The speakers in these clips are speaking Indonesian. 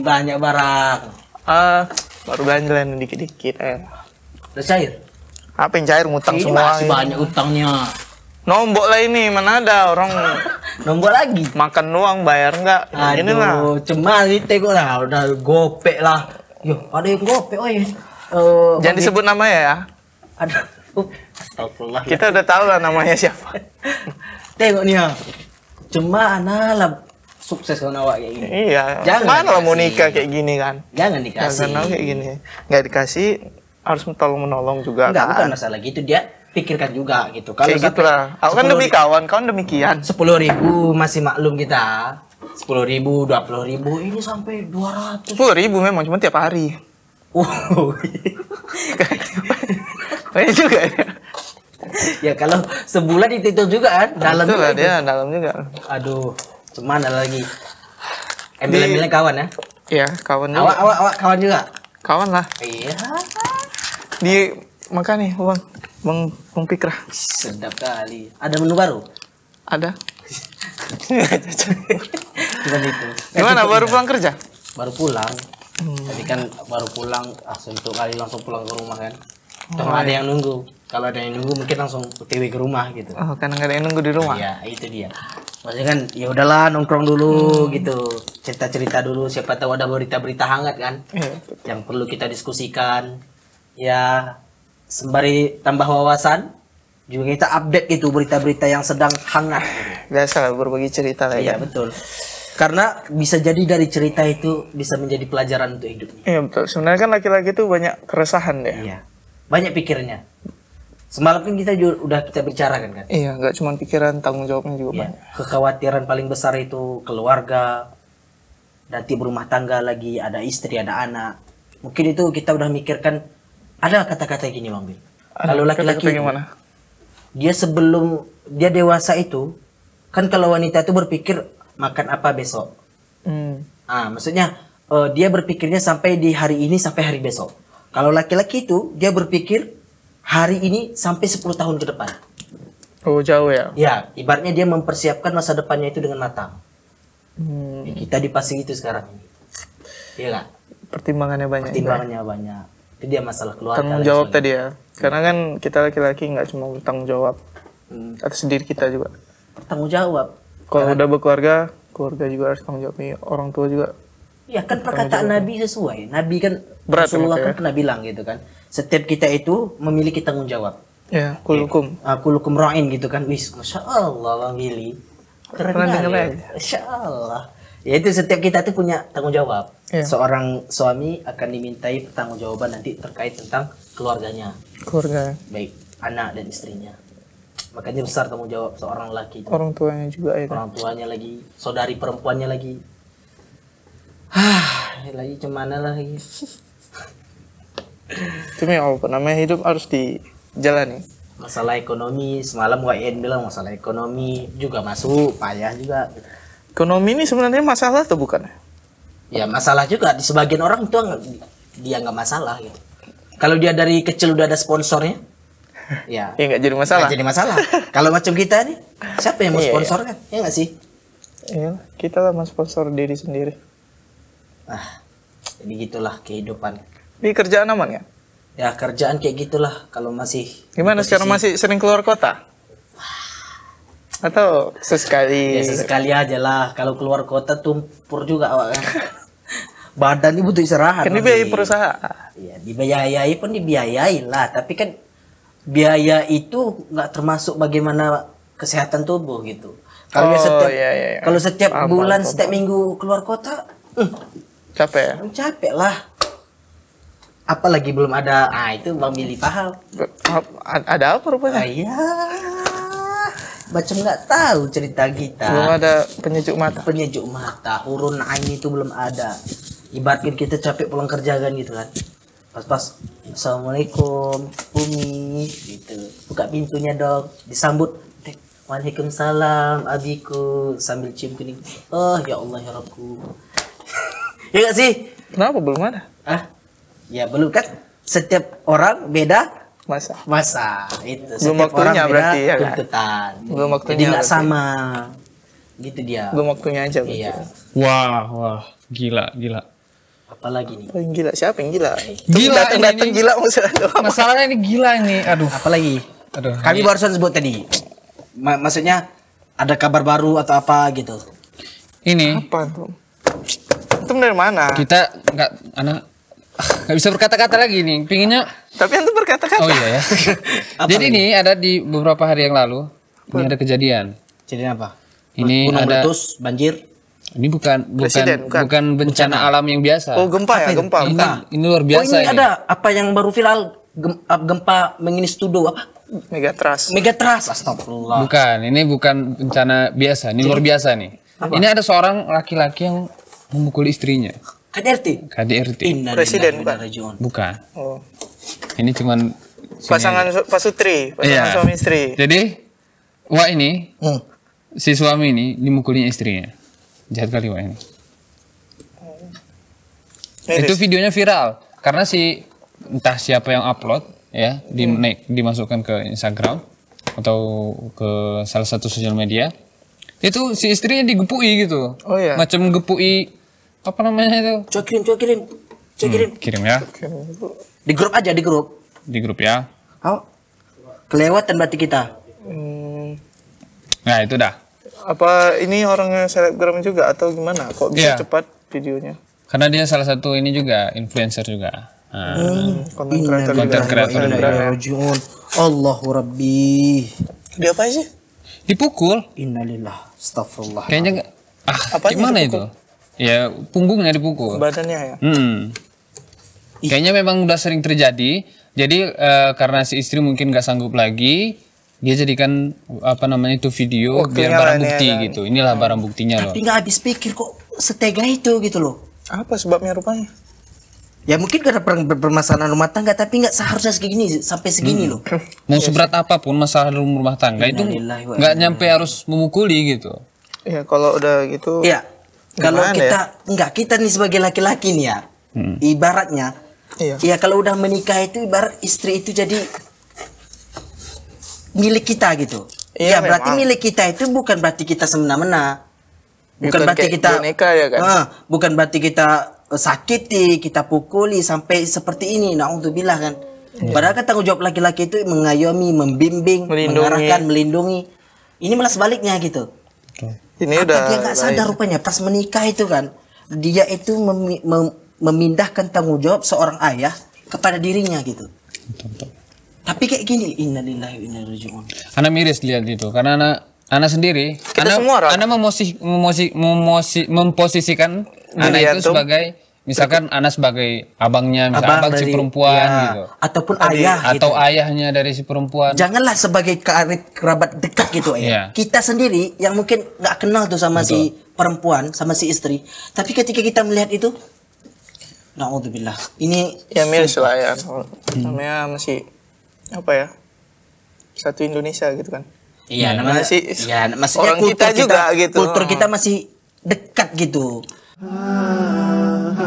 makin banyak barang. Ah, baru ganjelan dikit-dikit eh. Udah cair? Apa yang cair ngutang semua? Masih ini. banyak utangnya. Nombok lah ini, mana ada orang nombok lagi. Makan doang bayar enggak? Aduh, ini lah. Cuma itu kok lah, udah gopek lah. Yo, ada yang gopek, oi. Eh, ya. Uh, Jangan disebut nama ya. Ada. Astagfirullah. Kita udah tahu lah namanya siapa. Tengok nih ya. Ah. Cuma anak sukses kan awak kayak gini. Iya. Jangan Mana mau nikah kayak gini kan. Jangan dikasih. Jangan kayak gini. Nggak dikasih harus tolong menolong juga Enggak, kan. bukan masalah gitu dia pikirkan juga gitu. Kalau kayak gitu lah. Aku kan demi kawan, kawan demikian. Sepuluh ribu masih maklum kita. Sepuluh ribu, dua puluh ribu, ini sampai dua ratus. Sepuluh ribu memang cuma tiap hari. Wow. ini juga ya. ya kalau sebulan itu, juga kan dalam juga dia dalam juga. Aduh. Cuman ada lagi. Embel-embelnya kawan ya? Iya, kawan Awak, awak, kawan juga? Kawan lah. Iya. Di makan nih, uang, Bang, Bang Sedap kali. Ada menu baru? Ada. Cuman itu. Gimana, baru pulang kerja? Baru pulang. Hmm. Tadi kan baru pulang, ah, sentuh kali langsung pulang ke rumah kan. Cuma oh, iya. ada yang nunggu. Kalau ada yang nunggu mungkin langsung OTW ke rumah gitu. Oh, karena nggak ada yang nunggu di rumah. Iya, itu dia maksudnya kan ya udahlah nongkrong dulu hmm. gitu cerita cerita dulu siapa tahu ada berita berita hangat kan hmm. yang perlu kita diskusikan ya sembari tambah wawasan juga kita update gitu berita berita yang sedang hangat biasa lah berbagi cerita lah ya betul karena bisa jadi dari cerita itu bisa menjadi pelajaran untuk hidupnya. Iya betul. Sebenarnya kan laki-laki itu banyak keresahan deh ya? Iya. Banyak pikirnya. Semalam kan kita juga udah kita bicarakan kan? Iya, nggak cuma pikiran, tanggung jawabnya juga iya. banyak. Kekhawatiran paling besar itu keluarga, nanti berumah tangga lagi, ada istri, ada anak. Mungkin itu kita udah mikirkan, ada kata-kata gini Bang Bil. Kalau laki-laki gimana? Dia sebelum dia dewasa itu, kan kalau wanita itu berpikir makan apa besok. Hmm. Ah, maksudnya uh, dia berpikirnya sampai di hari ini sampai hari besok. Kalau laki-laki itu dia berpikir hari ini sampai 10 tahun ke depan. Oh jauh ya? Ya, ibaratnya dia mempersiapkan masa depannya itu dengan matang. Hmm. Ya, kita di pasir itu sekarang ini. Iya nggak? Pertimbangannya banyak. Ya? Pertimbangannya banyak. Itu dia masalah keluarga. Tanggung jawab tadi ya. Karena kan kita laki-laki nggak cuma bertanggung jawab hmm. atas diri kita juga. Tanggung jawab. Kalau udah berkeluarga, keluarga juga harus tanggung jawab. Iya, orang tua juga Ya kan perkataan Nabi sesuai. Nabi kan Berat ya, Rasulullah kan ya. kan pernah bilang gitu kan. Setiap kita itu memiliki tanggung jawab. Ya, kulukum. Uh, kulukum ra'in gitu kan. Wis, Masya Allah Bang Gili. Keren ya. ya? Masya Allah. Ya itu setiap kita itu punya tanggung jawab. Ya. Seorang suami akan dimintai tanggung jawaban nanti terkait tentang keluarganya. Keluarga. Baik, anak dan istrinya makanya besar tanggung jawab seorang laki orang tuanya juga ya orang tuanya lagi saudari perempuannya lagi Hah, lagi cemana lagi. Cuma ya apa namanya hidup harus dijalani. Masalah ekonomi semalam Ian bilang masalah ekonomi juga masuk payah juga. Ekonomi ini sebenarnya masalah atau bukan? Ya masalah juga di sebagian orang itu dia nggak masalah gitu. Kalau dia dari kecil udah ada sponsornya, ya ya nggak jadi masalah gak jadi masalah kalau macam kita nih siapa yang mau iya, sponsor iya. kan ya nggak sih iya kita lah mau sponsor diri sendiri ah jadi gitulah kehidupan di kerjaan aman ya ya kerjaan kayak gitulah kalau masih gimana sekarang masih sering keluar kota atau sesekali ya sesekali aja lah kalau keluar kota tumpur juga awak kan badan ini butuh istirahat kan dibiayai perusahaan ya dibiayai pun dibiayai lah tapi kan biaya itu nggak termasuk bagaimana kesehatan tubuh gitu kalau oh, setiap iya, iya. iya. kalau setiap bulan setiap minggu keluar kota uh, capek ya? capek lah apalagi belum ada ah itu bang Billy paham ada apa rupanya ah, iya macam nggak tahu cerita kita belum ada penyejuk mata penyejuk mata urun ini itu belum ada ibaratkan kita capek pulang kerja kan gitu kan pas-pas assalamualaikum bumi. gitu buka pintunya dong disambut Waalaikumsalam abiku sambil cium kening oh ya Allah ya Rabku ya gak sih kenapa belum ada ah ya belum kan setiap orang beda masa masa itu belum setiap waktunya orang berarti ya kan tuntutan. belum waktunya jadi nggak sama gitu dia belum waktunya aja iya wah wah gila gila apalagi nih Paling gila siapa yang gila gila datang datang gila maksudnya masalahnya ini gila ini aduh apalagi aduh kami ini. barusan sebut tadi M maksudnya ada kabar baru atau apa gitu ini apa tuh antum dari mana? Kita nggak anak nggak bisa berkata-kata lagi nih. Pinginnya Tapi antum berkata-kata. Oh iya ya. Jadi ini? ada di beberapa hari yang lalu ini ada kejadian. Jadi apa? Ini Gunung ada meletus, banjir. Ini bukan bukan bukan. bencana, alam yang biasa. Oh, gempa ya, gempa. Ini, ini luar biasa. Oh, ini, ada apa yang baru viral gempa mengini studio apa? Megatras. Megatras, astagfirullah. Bukan, ini bukan bencana biasa, ini luar biasa nih. Apa? Ini ada seorang laki-laki yang memukul istrinya. KDRT. KDRT. Presiden bukan. buka Oh. Ini cuman sini. pasangan Pak Sutri, pasangan yeah. suami istri. Jadi Wah ini hmm. si suami ini dimukulinya istrinya. Jahat kali Wah ini. Miris. Itu videonya viral karena si entah siapa yang upload ya hmm. naik dimasukkan ke Instagram atau ke salah satu sosial media itu si istrinya digepui gitu oh, iya. macam gepui apa namanya itu? Coba kirim, coba kirim. Coba kirim. Hmm, kirim ya. Di grup aja, di grup. Di grup ya. Oh. Kelewatan berarti kita. Hmm. Nah, itu dah. Apa ini orangnya selebgram juga atau gimana? Kok bisa yeah. cepat videonya? Karena dia salah satu ini juga influencer juga. Konten kreator kreator Allahu Rabbi. Dia apa sih? Dipukul. Innalillah. Astagfirullah. Kayaknya ah, apa gimana itu? Ya, punggungnya dipukul. Badannya ya. Hmm. Kayaknya memang udah sering terjadi. Jadi uh, karena si istri mungkin gak sanggup lagi, dia jadikan apa namanya itu video Waktunya oh, biar barang ya, bukti ini ya. gitu. Inilah hmm. barang buktinya loh. Tapi nggak habis pikir kok setega itu gitu loh. Apa sebabnya rupanya? Ya mungkin karena per permasalahan rumah tangga tapi nggak seharusnya segini sampai segini hmm. loh. Iya Mau seberat apapun masalah rumah tangga itu nggak nyampe harus memukuli gitu. Ya kalau udah gitu. Ya kalau kita ya? enggak kita nih sebagai laki-laki nih ya hmm. ibaratnya iya. ya kalau udah menikah itu ibarat istri itu jadi milik kita gitu iya, ya memang. berarti milik kita itu bukan berarti kita semena-mena bukan, bukan berarti kita boneka ya kan uh, bukan berarti kita eh, sakiti kita pukuli sampai seperti ini nah untuk bilang kan iya. padahal kan tanggung jawab laki-laki itu mengayomi membimbing melindungi. mengarahkan melindungi ini malah sebaliknya gitu okay ini Apa udah dia nggak sadar rupanya pas menikah itu kan dia itu mem mem memindahkan tanggung jawab seorang ayah kepada dirinya gitu. Tapi kayak gini innalillahi wa inna ilaihi miris lihat itu karena anak ana sendiri, Kita ana semua, orang. ana memosi, memosi, memosi, memposisikan ana itu sebagai Misalkan Anak sebagai abangnya, abang, abang dari, si perempuan ya, gitu. Ataupun Adik, ayah atau gitu. ayahnya dari si perempuan. Janganlah sebagai kerabat dekat gitu ya. yeah. Kita sendiri yang mungkin nggak kenal tuh sama Betul. si perempuan, sama si istri. Tapi ketika kita melihat itu Naudzubillah. Ini ya miris lah ya. Hmm. Namanya masih apa ya? Satu Indonesia gitu kan. Iya, iya. namanya masih ya, maksudnya orang kita juga kita, gitu. Kultur kita masih dekat gitu. Hmm. Tapi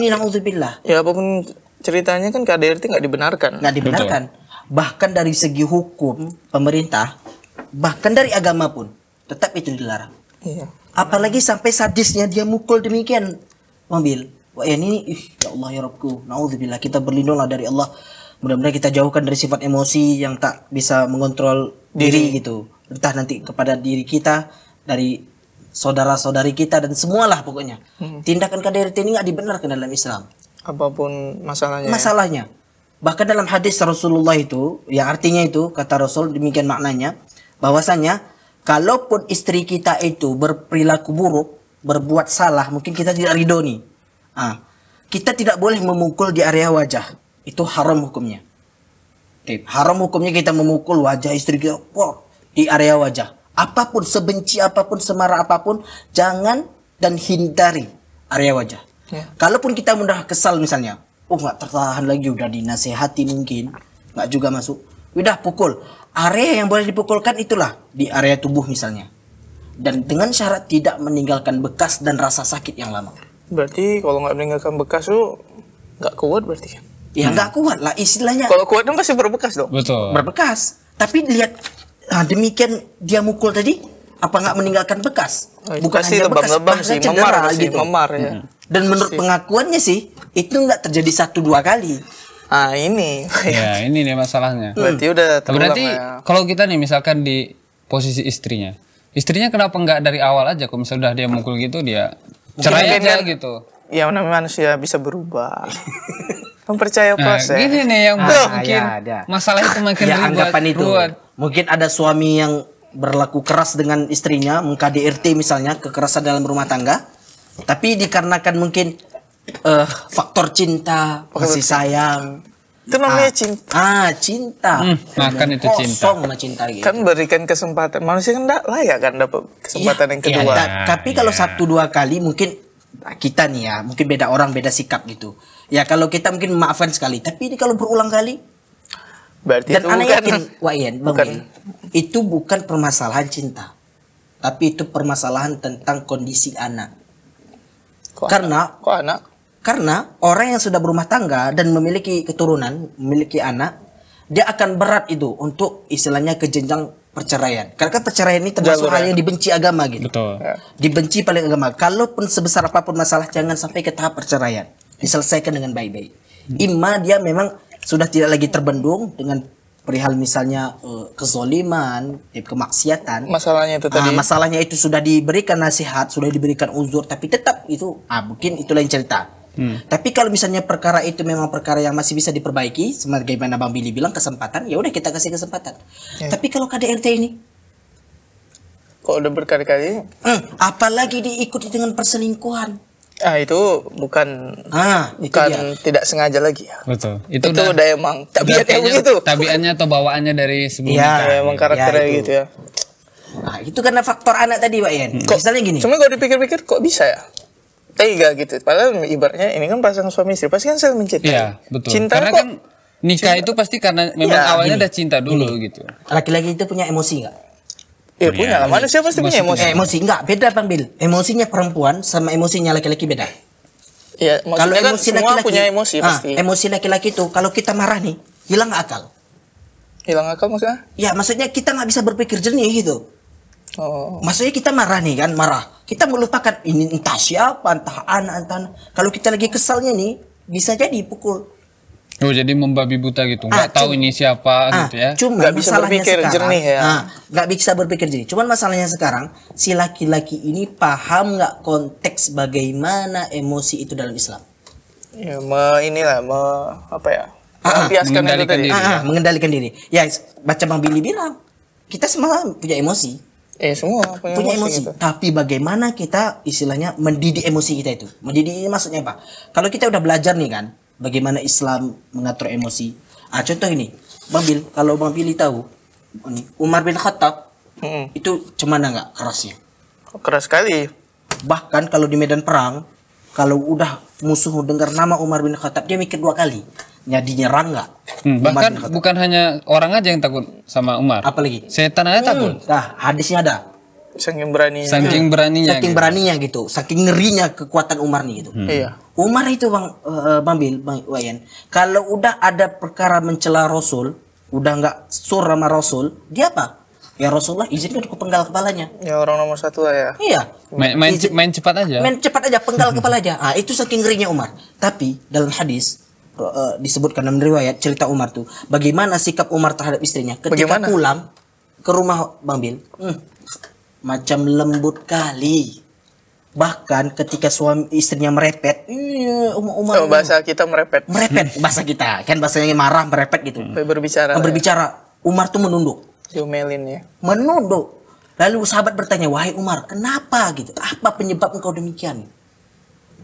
ini naudzubillah. Ya apapun ceritanya kan KDRT nggak dibenarkan. Nggak dibenarkan. Betul. Bahkan dari segi hukum pemerintah, bahkan dari agama pun tetap itu dilarang. Iya. Apalagi sampai sadisnya dia mukul demikian mobil wah ini ih ya Allah ya Robku naudzubillah kita berlindunglah dari Allah mudah-mudahan kita jauhkan dari sifat emosi yang tak bisa mengontrol diri, diri gitu entah nanti kepada diri kita dari saudara-saudari kita dan semualah pokoknya hmm. tindakan KDRT ini nggak dibenarkan dalam Islam apapun masalahnya ya. masalahnya ya? bahkan dalam hadis Rasulullah itu ya artinya itu kata Rasul demikian maknanya bahwasanya kalaupun istri kita itu berperilaku buruk berbuat salah, mungkin kita tidak ridho nih. Ah, kita tidak boleh memukul di area wajah. Itu haram hukumnya. Okay. haram hukumnya kita memukul wajah istri kita wow, di area wajah. Apapun sebenci apapun, semarah apapun, jangan dan hindari area wajah. Yeah. Kalaupun kita mudah kesal misalnya, oh nggak tertahan lagi udah dinasehati mungkin, nggak juga masuk. Udah pukul. Area yang boleh dipukulkan itulah di area tubuh misalnya dan dengan syarat tidak meninggalkan bekas dan rasa sakit yang lama. Berarti kalau nggak meninggalkan bekas tuh nggak kuat berarti kan? Ya nggak hmm. kuat lah istilahnya. Kalau kuat dong pasti berbekas dong. Betul. Berbekas. Tapi lihat nah, demikian dia mukul tadi apa nggak meninggalkan bekas? Oh, Bukan sih lebam bekas, lebam sih, cedera, memar sih, gitu. memar ya. Hmm. Dan menurut pasti. pengakuannya sih itu nggak terjadi satu dua kali. Ah ini. ya ini nih masalahnya. Berarti hmm. udah. Berarti ya. kalau kita nih misalkan di posisi istrinya, Istrinya kenapa nggak dari awal aja? Kalau misalnya udah dia mukul gitu dia cerai aja gitu. Ya namanya manusia bisa berubah. Mempercaya nah, proses. Nah, gini nih yang ah, mungkin ya, ya. masalah itu makin ya, ribet. itu. Ruat. Mungkin ada suami yang berlaku keras dengan istrinya, mengkdrt misalnya, kekerasan dalam rumah tangga. Tapi dikarenakan mungkin uh, faktor cinta, kasih sayang, itu namanya ah. cinta. Ah, cinta. Hmm, makan itu Kosong cinta. Kosong sama cinta gitu. Kan berikan kesempatan. Manusia kan enggak layak kan dapat iya, kesempatan ya, yang iya, kedua. Ya, tapi kalau ya. satu dua kali mungkin kita nih ya, mungkin beda orang beda sikap gitu. Ya kalau kita mungkin maafkan sekali, tapi ini kalau berulang kali Berarti Dan itu bukan, yakin, Wayan, bukan. itu bukan permasalahan cinta. Tapi itu permasalahan tentang kondisi anak. Kok Karena anak? Kok anak? Karena orang yang sudah berumah tangga dan memiliki keturunan, memiliki anak, dia akan berat itu untuk istilahnya ke jenjang perceraian. Karena kan perceraian ini termasuk hal ya. yang dibenci agama gitu. Betul. Ya. Dibenci paling agama. Kalaupun sebesar apapun masalah jangan sampai ke tahap perceraian. Diselesaikan dengan baik-baik. Ima dia memang sudah tidak lagi terbendung dengan perihal misalnya uh, kezoliman, eh, kemaksiatan. Masalahnya itu ah, tadi. Uh, masalahnya itu sudah diberikan nasihat, sudah diberikan uzur, tapi tetap itu, ah uh, mungkin itulah yang cerita Hmm. Tapi kalau misalnya perkara itu memang perkara yang masih bisa diperbaiki, sebagaimana Bang Billy bilang kesempatan, ya udah kita kasih kesempatan. Hmm. Tapi kalau KDRT ini kok udah berkali-kali, hmm, apalagi diikuti dengan perselingkuhan. Ah itu bukan ah, bukan itu tidak sengaja lagi ya. Betul. Itu, itu udah, udah emang tabiatnya begitu. Tabiatnya atau bawaannya dari sebelumnya ya, emang karakternya ya, gitu ya. Nah, itu karena faktor anak tadi, Pak Yan. Hmm. Kok, Misalnya gini. Cuma kalau dipikir-pikir kok bisa ya? tega gitu. Padahal ibaratnya ini kan pasang suami istri pasti kan saling mencintai. Iya, betul. Cinta karena kok, kan nikah cinta. itu pasti karena memang ya, awalnya ada cinta dulu ini. Hmm. gitu. Laki-laki itu punya emosi nggak? Ya, punya, punya lah. Manusia pasti emosi punya emosi. Eh, emosi enggak beda Bang Bil. Emosinya perempuan sama emosinya laki-laki beda. Iya. kalau kan emosi laki-laki punya emosi ah, pasti. Emosi laki-laki itu kalau kita marah nih hilang akal. Hilang akal maksudnya? Ya maksudnya kita nggak bisa berpikir jernih gitu. Oh. Maksudnya kita marah nih kan, marah. Kita melupakan ini entah siapa, entah anak, entah. Anak. Kalau kita lagi kesalnya nih, bisa jadi pukul. Oh, jadi membabi buta gitu. Enggak ah, tahu ini siapa ah, gitu ya. Cuma gak bisa berpikir sekarang, jernih ya. Enggak ah, gak bisa berpikir jernih. Cuman masalahnya sekarang si laki-laki ini paham nggak konteks bagaimana emosi itu dalam Islam? Ya, me, inilah me, apa ya? Ah, ah. mengendalikan diri. Ah, ah, ya. mengendalikan diri. Ya, baca Bang Billy bilang, kita semua punya emosi eh semua punya, punya emosi, emosi. Gitu. tapi bagaimana kita istilahnya mendidik emosi kita itu mendidik ini maksudnya apa kalau kita udah belajar nih kan bagaimana Islam mengatur emosi ah contoh ini Bang Bil kalau Bang Billy tahu Umar bin Khattab hmm. itu cemana nggak kerasnya keras sekali bahkan kalau di medan perang kalau udah musuh dengar nama Umar bin Khattab dia mikir dua kali nya dinyerang nggak? Hmm, bahkan bukan hanya orang aja yang takut sama Umar. Apalagi setan aja hmm. takut. Nah, hadisnya ada. Saking beraninya. Saking beraninya. Saking gitu. beraninya gitu. Saking ngerinya kekuatan Umar nih gitu. Hmm. Iya. Umar itu Bang uh, Bang Bil, Bang Wayan, kalau udah ada perkara mencela Rasul, udah nggak sur sama Rasul, dia apa? Ya Rasulullah izinkan aku penggal kepalanya. Ya orang nomor satu lah ya. Iya. Main main, main cepat aja. Main cepat aja penggal kepala aja. Ah itu saking ngerinya Umar. Tapi dalam hadis uh, disebutkan dalam riwayat cerita Umar tuh bagaimana sikap Umar terhadap istrinya ketika bagaimana? pulang ke rumah Bang Bil hmm, macam lembut kali bahkan ketika suami istrinya merepet iya, Umar um, oh, bahasa kita merepet merepet hmm. bahasa kita kan bahasanya marah merepet gitu hmm. berbicara berbicara ya. Umar tuh menunduk diomelin ya menunduk lalu sahabat bertanya wahai Umar kenapa gitu apa penyebab engkau demikian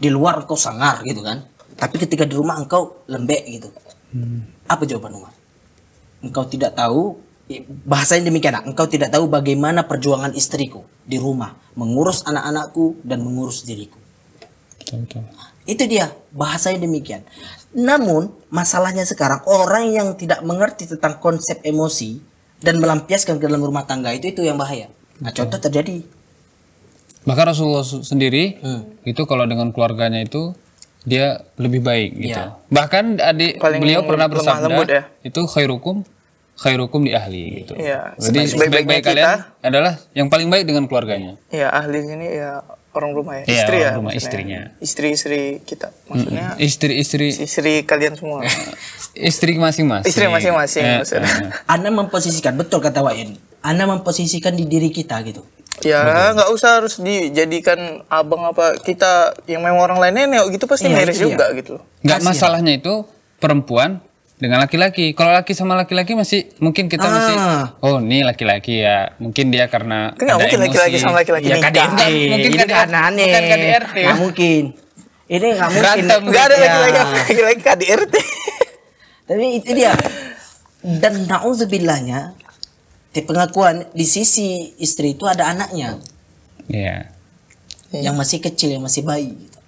di luar engkau sangar gitu kan tapi ketika di rumah engkau lembek gitu hmm. apa jawaban Umar engkau tidak tahu bahasanya demikian engkau tidak tahu bagaimana perjuangan istriku di rumah mengurus anak-anakku dan mengurus diriku Tentu. itu dia bahasanya demikian namun masalahnya sekarang orang yang tidak mengerti tentang konsep emosi dan melampiaskan ke dalam rumah tangga itu itu yang bahaya nah contoh terjadi maka Rasulullah sendiri hmm. itu kalau dengan keluarganya itu dia lebih baik iya. gitu. Ya. Bahkan adik Paling beliau pernah bersabda lembut ya. itu khairukum khairukum di ahli iya. gitu. Iya. Jadi sebaik-baik kalian kita, adalah yang paling baik dengan keluarganya. Iya, ahli ini ya orang rumah ya, iya, istri ya, ya rumah istrinya. Istri-istri kita maksudnya. Mm-hmm. istri kalian semua. istri masing-masing. Istri masing-masing ya, maksudnya. Eh, eh. Anda memposisikan betul kata Wain. Anda memposisikan di diri kita gitu. Ya nggak usah harus dijadikan abang apa kita yang memang orang lain nenek gitu pasti ya, miris juga iya. juga gitu. Nggak masalahnya itu perempuan dengan laki-laki. Kalau laki sama laki-laki masih mungkin kita ah. masih oh ini laki-laki ya mungkin dia karena ada mungkin laki-laki sama laki-laki ya, KDRT. Iya, mungkin kan Aneh. Bukan KDRT. Nggak mungkin. Ini nggak mungkin. Nggak ada laki-laki iya. laki-laki KDRT. Tapi itu dia. Dan naudzubillahnya di pengakuan di sisi istri itu ada anaknya yeah. yang iya. masih kecil yang masih bayi gitu.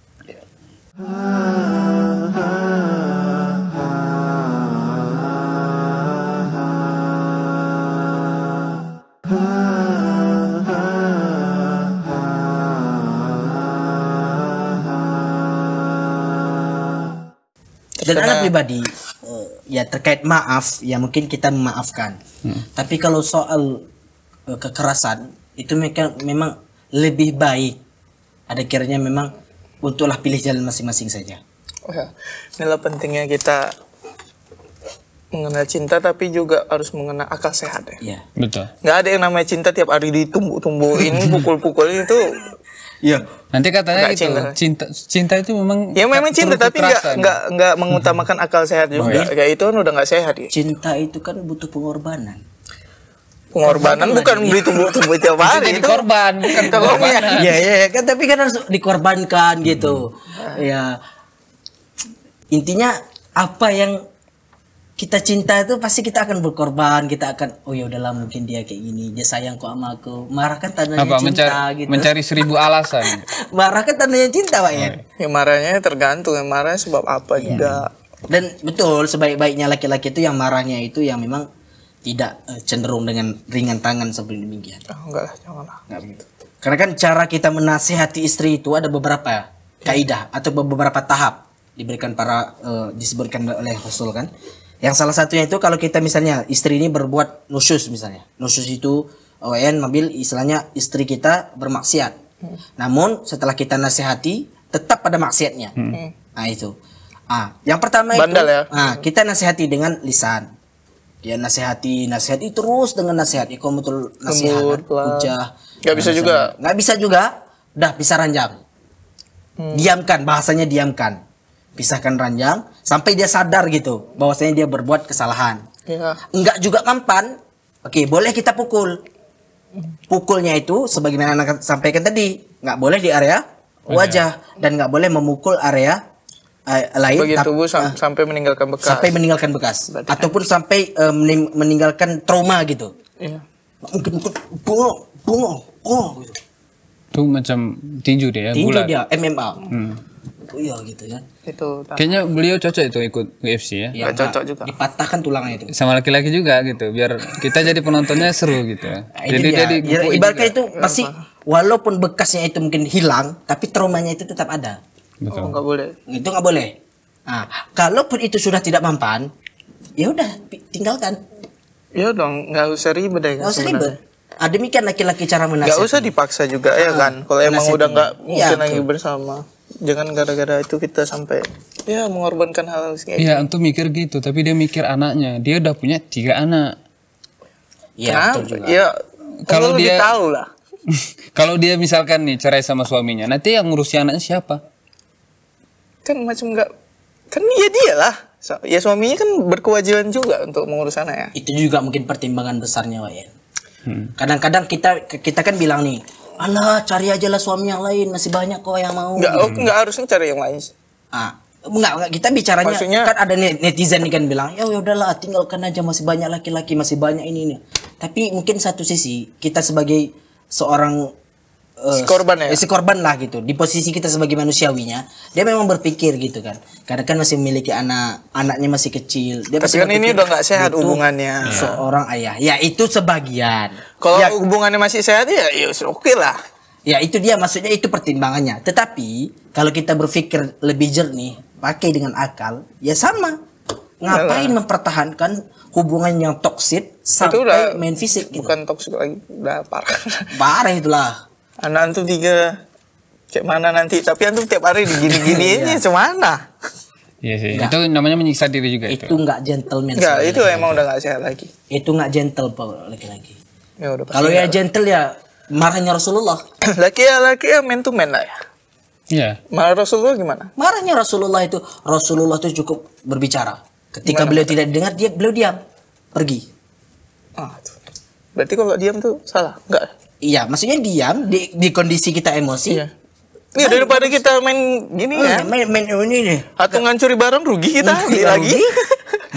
dan anak pribadi ya terkait maaf ya mungkin kita memaafkan hmm. tapi kalau soal uh, kekerasan itu mereka memang lebih baik ada kiranya memang untuklah pilih jalan masing-masing saja oh ya. inilah pentingnya kita mengenal cinta tapi juga harus mengenal akal sehat ya. Iya. Betul. Gak ada yang namanya cinta tiap hari ditumbuk-tumbuk ini pukul-pukulin itu Iya. Nanti katanya gak itu cinta. cinta cinta itu memang Ya memang cinta tapi enggak enggak enggak mengutamakan akal sehat juga. Oh, ya? Kayak itu kan udah enggak sehat ya. Cinta itu kan butuh pengorbanan. Pengorbanan bukan beli tumbuh tumbuh tiap hari itu. Korban, bukan pengorbanan. Iya iya ya, kan tapi kan harus dikorbankan gitu. Hmm. Ya intinya apa yang kita cinta itu pasti kita akan berkorban kita akan oh ya udahlah mungkin dia kayak gini dia sayang kok sama aku marah kan tanda cinta mencari, gitu mencari seribu alasan marah kan tanda cinta pak ya iya. ya marahnya tergantung yang marahnya sebab apa ya. juga dan betul sebaik-baiknya laki-laki itu yang marahnya itu yang memang tidak eh, cenderung dengan ringan tangan seperti demikian oh, enggak lah janganlah enggak begitu karena kan cara kita menasehati istri itu ada beberapa kaidah atau beberapa tahap diberikan para uh, disebutkan oleh Rasul kan yang salah satunya itu kalau kita misalnya istri ini berbuat nusus misalnya. nusus itu ON mobil istilahnya istri kita bermaksiat. Hmm. Namun setelah kita nasihati tetap pada maksiatnya. Hmm. hmm. Nah itu. Ah, yang pertama Bandal itu ya. ah, kita nasihati dengan lisan. Ya nasihati, nasihati terus dengan nasihat. betul nasihat, kan? hujah. Gak bisa nah, juga. Gak bisa juga. Dah bisa ranjang. Hmm. Diamkan bahasanya diamkan. Pisahkan ranjang sampai dia sadar gitu bahwasanya dia berbuat kesalahan. Ya. nggak juga mampan Oke, boleh kita pukul. Pukulnya itu sebagaimana anak sampaikan tadi, nggak boleh di area iya. wajah ya. dan nggak boleh memukul area uh, lain bagi tubuh sam uh, sampai meninggalkan bekas. Sampai meninggalkan bekas Berarti kan ataupun kan. sampai uh, mening meninggalkan trauma gitu. Iya. Mungkin bungo, bungo, oh gitu. Itu macam tinju dia, tinju bulat. dia MMA. Hmm iya gitu kan itu tak. kayaknya beliau cocok itu ikut UFC ya, ya cocok juga dipatahkan tulangnya itu sama laki-laki juga gitu biar kita jadi penontonnya seru gitu ya. jadi ya, jadi ya, ibaratnya itu pasti walaupun bekasnya itu mungkin hilang tapi traumanya itu tetap ada Betul. oh nggak boleh itu nggak boleh nah kalaupun itu sudah tidak mampan ya udah tinggalkan ya dong nggak usah ribet deh nggak usah ribet Ah, demikian laki-laki cara menasihati. Gak usah dipaksa juga ya kan. Kalau emang udah nggak iya, mungkin ya, lagi bersama jangan gara-gara itu kita sampai ya mengorbankan hal, -hal gitu. Iya, ya mikir gitu tapi dia mikir anaknya dia udah punya tiga anak Iya, ya kalau dia tahu lah kalau dia misalkan nih cerai sama suaminya nanti yang ngurusi anaknya siapa kan macam nggak kan ya dia lah so, ya suaminya kan berkewajiban juga untuk mengurus anak ya itu juga mungkin pertimbangan besarnya ya. Hmm. kadang-kadang hmm. kita kita kan bilang nih alah cari aja lah suami yang lain masih banyak kok yang mau enggak hmm. Oh, enggak harusnya kan cari yang lain ah Enggak, enggak kita bicaranya Maksudnya, kan ada netizen nih kan bilang ya udahlah tinggalkan aja masih banyak laki-laki masih banyak ini nih tapi mungkin satu sisi kita sebagai seorang uh, si korban ya si korban lah gitu di posisi kita sebagai manusiawinya dia memang berpikir gitu kan karena kan masih memiliki anak anaknya masih kecil dia tapi kan ini udah nggak sehat hubungannya seorang ayah ya itu sebagian kalau ya, hubungannya masih sehat ya ya oke okay lah ya itu dia maksudnya itu pertimbangannya tetapi kalau kita berpikir lebih jernih pakai dengan akal ya sama ngapain Yalah. mempertahankan hubungan yang toksik sampai udah main fisik gitu. bukan toksik lagi udah parah parah itulah anak antum tiga kayak mana nanti tapi antum tiap hari digini-gini ini iya. semana Iya sih. gak. Itu namanya menyiksa diri juga itu. Itu enggak gentleman. Enggak, itu lagi. emang udah nggak sehat lagi. Itu enggak gentle Pak lagi. lagi ya Kalau ya gentle ya marahnya Rasulullah. laki ya laki ya men to men lah ya. Iya. Marah Rasulullah gimana? Marahnya Rasulullah itu Rasulullah itu cukup berbicara. Ketika gimana beliau tidak didengar dia beliau diam. Pergi. Ah, tuh. Berarti kalau diam tuh salah, enggak? Iya, maksudnya diam di, di kondisi kita emosi. Iya. iya nih, daripada kita main gini iya, ya. Main main ini nih. Atau nah. ngancuri barang rugi kita iya, lagi. Rugi.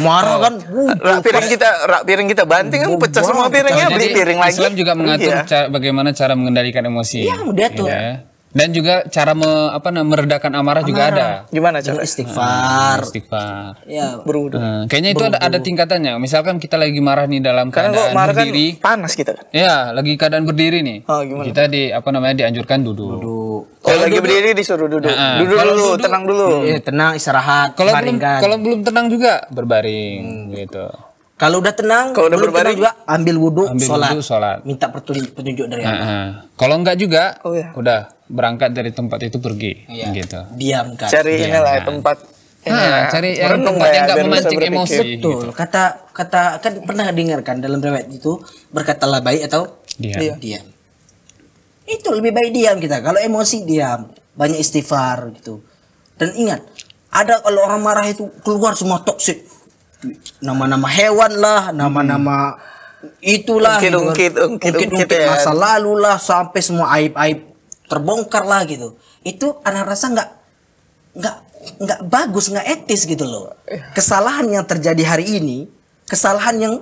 Marah kan. rak piring kita rak piring kita banting kan pecah semua piringnya, beli piring lagi. Islam juga mengatur cara, bagaimana cara mengendalikan emosi. Iya, mudah tuh. Ya. Dan juga cara me, apa meredakan amarah, amarah. juga ada. Gimana cara? Iya, istighfar. Uh, istighfar. Ya, eh, berwudu. Uh, kayaknya itu berudu. ada, ada tingkatannya. Misalkan kita lagi marah nih dalam Karena keadaan marah kan berdiri. Kan panas kita kan. Ya, lagi keadaan berdiri nih. Oh, gimana? Kita di apa namanya dianjurkan duduk. Duduk. Kalau lagi berdiri disuruh duduk. Nah, duduk dulu, duduk, tenang dulu. Iya, iya tenang istirahat, kalau belum, kalau belum tenang juga berbaring hmm. gitu. Kalau udah tenang, kalau udah berbaring juga ambil wudhu, ambil sholat. wudhu sholat, minta petunjuk dari nah, Allah. Nah. kalau enggak juga, oh, ya. udah berangkat dari tempat itu pergi ya. gitu. Diamkan. Cari inilah tempat Nah, cari yang tempat yang ya, nggak memancing emosi. Betul. Gitu. Kata kata kan pernah dengarkan dalam riwayat itu berkatalah baik atau diam. Iya. diam. Itu lebih baik diam kita. Kalau emosi diam, banyak istighfar gitu. Dan ingat, ada kalau orang marah itu keluar semua toksik. Nama-nama hewan lah, nama-nama itu hmm. itulah mungkin-mungkin gitu. mungkin masa ya. lalu lah sampai semua aib-aib terbongkar lah gitu itu anak rasa nggak nggak nggak bagus nggak etis gitu loh kesalahan yang terjadi hari ini kesalahan yang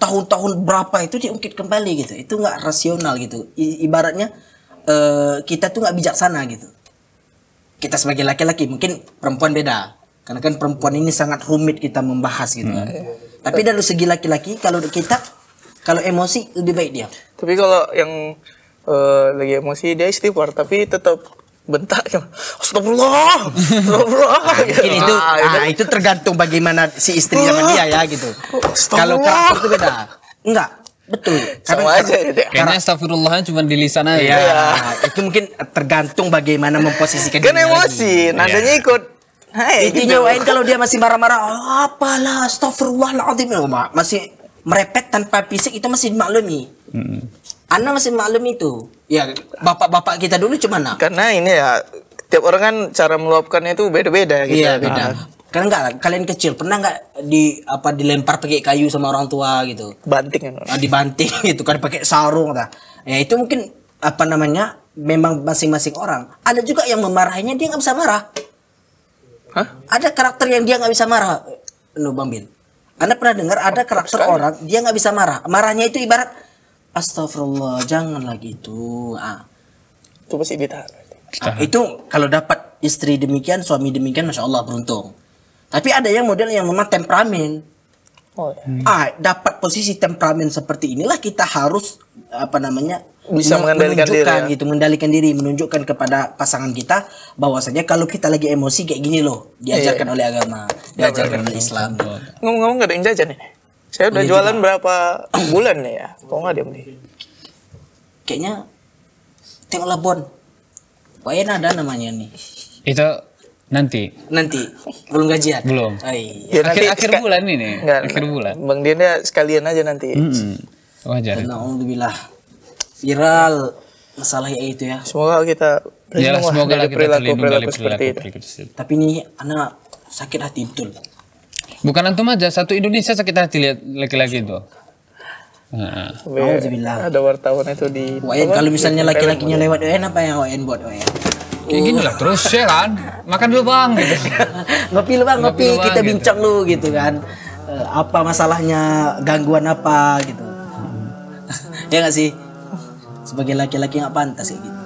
tahun-tahun berapa itu diungkit kembali gitu itu nggak rasional gitu I ibaratnya uh, kita tuh nggak bijaksana gitu kita sebagai laki-laki mungkin perempuan beda karena kan perempuan ini sangat rumit kita membahas gitu hmm. tapi dari segi laki-laki kalau kita kalau emosi lebih baik dia tapi kalau yang uh, lagi emosi dia istighfar tapi tetap bentak gitu. astagfirullah astagfirullah ah, gitu. itu ah, gitu. ah, itu tergantung bagaimana si istri sama dia ya gitu kalau kalau itu beda enggak Betul. Sama karena, aja. Gitu. Ya. Kayaknya astagfirullahnya cuma di lisan aja. Iya. Ya. itu mungkin tergantung bagaimana memposisikan Kan emosi, iya. nadanya ikut. Hai, Intinya gitu. nyawain kalau dia masih marah-marah, apalah astagfirullahaladzim. Ya, masih merepet tanpa fisik itu masih dimaklumi. Hmm. Anda masih malam itu. Ya, bapak-bapak kita dulu cuman nak. Karena ini ya tiap orang kan cara meluapkannya itu beda-beda gitu. Iya, beda. beda. Karena enggak kalian kecil pernah nggak di apa dilempar pakai kayu sama orang tua gitu? Banting nah, dibanting gitu kan pakai sarung lah. Ya itu mungkin apa namanya? Memang masing-masing orang. Ada juga yang memarahinya dia nggak bisa marah. Hah? Ada karakter yang dia nggak bisa marah. Nuh, eh, Bang Bin. Anda pernah dengar ada karakter orang dia nggak bisa marah. Marahnya itu ibarat Astagfirullah, jangan lagi itu. Ah. Itu pasti ditahan. Ah, itu kalau dapat istri demikian, suami demikian, masya Allah beruntung. Tapi ada yang model yang memang temperamen. Oh, ya. Ah, dapat posisi temperamen seperti inilah kita harus apa namanya bisa mengendalikan menunjukkan diri, ya? gitu, mendalikan diri, menunjukkan kepada pasangan kita bahwasanya kalau kita lagi emosi kayak gini loh, diajarkan yeah. oleh agama, diajarkan iya, oleh Islam. Ngomong-ngomong gak ada yang jajan ini? Saya udah iya jualan juga. berapa bulan nih ya? Kok nggak dia beli? Kayaknya tengok Labon. Wayan ada namanya nih. Itu nanti. Nanti. Belum gajian. Belum. Oh, iya. ya, akhir nanti, akhir bulan ini. Enggak, akhir bulan. Bang Dian ya, sekalian aja nanti. Mm -hmm. Wajar. Karena alhamdulillah viral masalah ya itu ya. Semoga kita Yalah, semoga kita perilaku, perilaku, perilaku, perilaku seperti itu. Tapi ini anak sakit hati betul. Bukan antum aja, satu Indonesia sekitar dilihat laki-laki itu. Nah. Ada wartawan itu di. Wayan kalau misalnya laki-lakinya lewat, eh, apa yang Wayan buat Wayan? Kayak gini lah terus ya kan. Makan dulu bang. Gitu. ngopi lu bang, ngopi, ngopi kita gitu. bincang gitu. lu gitu kan. Eh, apa masalahnya, gangguan apa gitu. ya gak sih? Sebagai laki-laki nggak -laki pantas ya gitu.